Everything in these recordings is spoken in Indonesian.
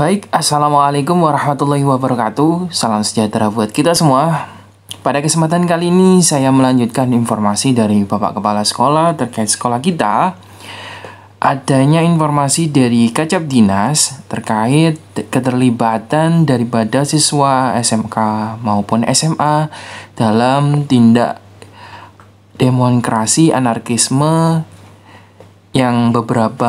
Baik, Assalamualaikum warahmatullahi wabarakatuh. Salam sejahtera buat kita semua. Pada kesempatan kali ini, saya melanjutkan informasi dari Bapak Kepala Sekolah terkait sekolah kita. Adanya informasi dari Kacap Dinas terkait keterlibatan daripada siswa SMK maupun SMA dalam tindak demonstrasi anarkisme yang beberapa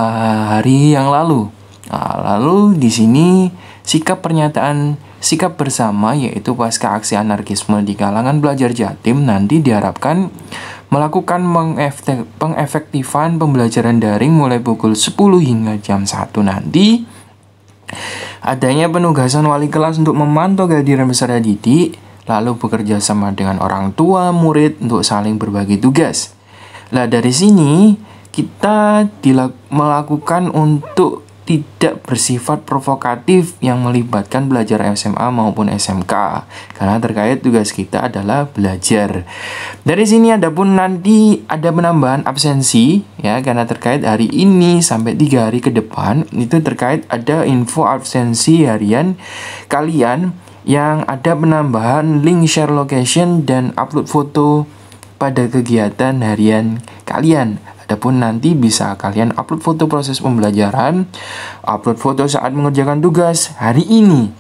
hari yang lalu Nah, lalu di sini sikap pernyataan sikap bersama yaitu pasca aksi anarkisme di kalangan belajar Jatim nanti diharapkan melakukan pengefektifan pembelajaran daring mulai pukul 10 hingga jam 1 nanti. Adanya penugasan wali kelas untuk memantau kehadiran peserta didik, lalu bekerja sama dengan orang tua murid untuk saling berbagi tugas. lah dari sini kita melakukan untuk tidak bersifat provokatif yang melibatkan belajar SMA maupun SMK karena terkait tugas kita adalah belajar. Dari sini ada pun nanti ada penambahan absensi ya karena terkait hari ini sampai tiga hari ke depan itu terkait ada info absensi harian kalian yang ada penambahan link share location dan upload foto pada kegiatan harian kalian Adapun nanti bisa kalian upload foto proses pembelajaran, upload foto saat mengerjakan tugas hari ini.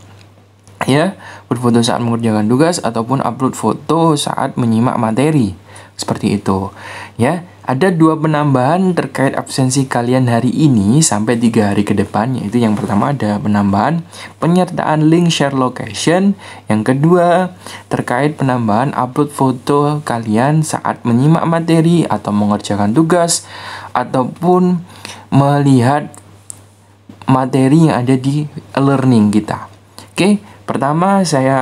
Ya, upload foto saat mengerjakan tugas ataupun upload foto saat menyimak materi. Seperti itu. Ya, ada dua penambahan terkait absensi kalian hari ini sampai tiga hari ke depan, yaitu yang pertama ada penambahan penyertaan link share location, yang kedua terkait penambahan upload foto kalian saat menyimak materi atau mengerjakan tugas, ataupun melihat materi yang ada di e learning kita. Oke, pertama saya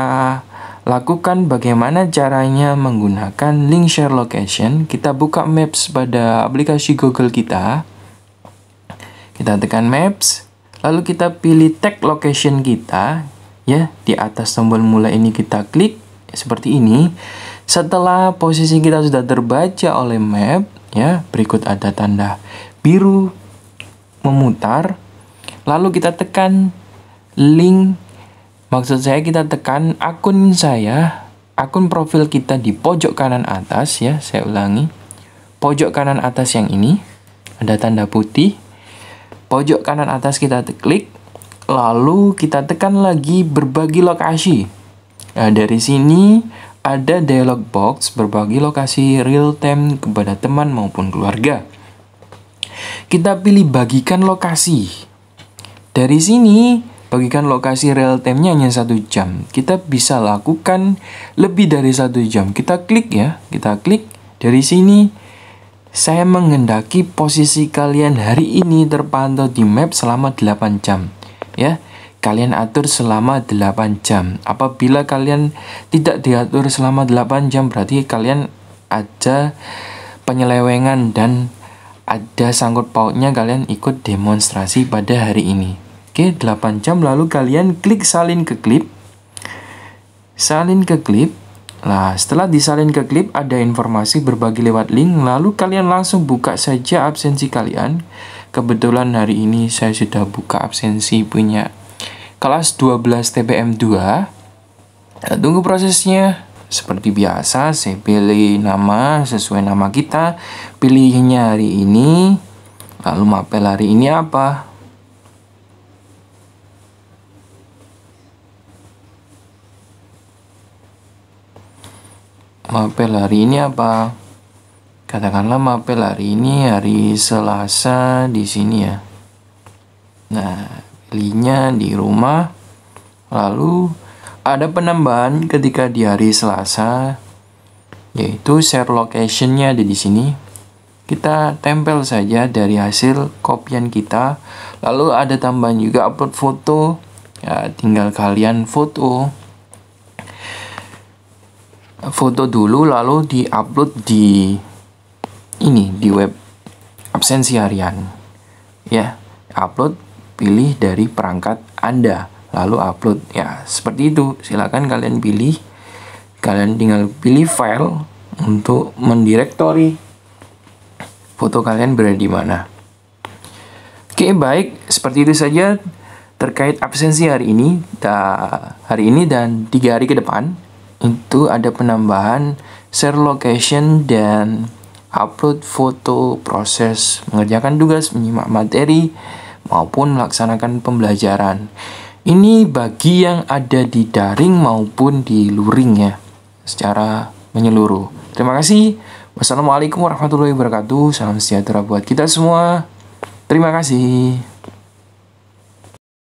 Lakukan bagaimana caranya menggunakan link share location. Kita buka Maps pada aplikasi Google kita. Kita tekan Maps, lalu kita pilih tag location kita ya di atas tombol mulai ini kita klik ya, seperti ini. Setelah posisi kita sudah terbaca oleh map ya, berikut ada tanda biru memutar. Lalu kita tekan link Maksud saya kita tekan akun saya, akun profil kita di pojok kanan atas ya, saya ulangi. Pojok kanan atas yang ini ada tanda putih. Pojok kanan atas kita klik, lalu kita tekan lagi berbagi lokasi. Nah, dari sini ada dialog box berbagi lokasi real time kepada teman maupun keluarga. Kita pilih bagikan lokasi. Dari sini bagikan lokasi real time-nya hanya satu jam. Kita bisa lakukan lebih dari satu jam. Kita klik ya, kita klik dari sini. Saya mengendaki posisi kalian hari ini terpantau di map selama 8 jam. Ya, kalian atur selama 8 jam. Apabila kalian tidak diatur selama 8 jam, berarti kalian ada penyelewengan dan ada sangkut pautnya kalian ikut demonstrasi pada hari ini. Oke, 8 jam lalu kalian klik salin ke klip. Salin ke klip. Nah, setelah disalin ke klip ada informasi berbagi lewat link, lalu kalian langsung buka saja absensi kalian. Kebetulan hari ini saya sudah buka absensi punya kelas 12 TBM 2. Tunggu prosesnya. Seperti biasa, saya pilih nama sesuai nama kita. Pilihnya hari ini. Lalu mapel hari ini apa? mapel hari ini apa? Katakanlah mapel hari ini hari Selasa di sini ya. Nah, pilihnya di rumah. Lalu ada penambahan ketika di hari Selasa yaitu share location-nya ada di sini. Kita tempel saja dari hasil kopian kita. Lalu ada tambahan juga upload foto. Ya, tinggal kalian foto foto dulu lalu diupload di ini di web absensi harian ya upload pilih dari perangkat Anda lalu upload ya seperti itu silakan kalian pilih kalian tinggal pilih file untuk mendirektori foto kalian berada di mana oke baik seperti itu saja terkait absensi hari ini hari ini dan tiga hari ke depan itu ada penambahan share location dan upload foto proses mengerjakan tugas menyimak materi maupun melaksanakan pembelajaran ini bagi yang ada di daring maupun di luring ya secara menyeluruh terima kasih wassalamualaikum warahmatullahi wabarakatuh salam sejahtera buat kita semua terima kasih